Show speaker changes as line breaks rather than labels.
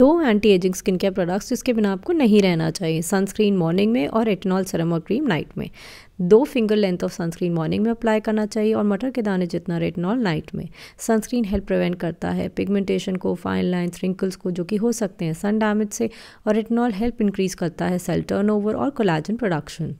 दो anti ageing skin care products जिसके बिना आपको नहीं रहना चाहिए सनस्क्रीन मॉर्निंग में और एटनॉल सरम और क्रीम नाइट में दो finger length of sunscreen morning में अप्लाई करना चाहिए और मटर के दाने जितना रेटनॉल नाइट में सनस्क्रीन हेल्प प्रिवेंट करता है पिगमेंटेशन को फाइन लाइन रिंकल्स को जो कि हो सकते हैं सन डैमेज से और रेटनॉल हेल्प इंक्रीज करता है सेल ओवर और कोलाजन प्रोडक्शन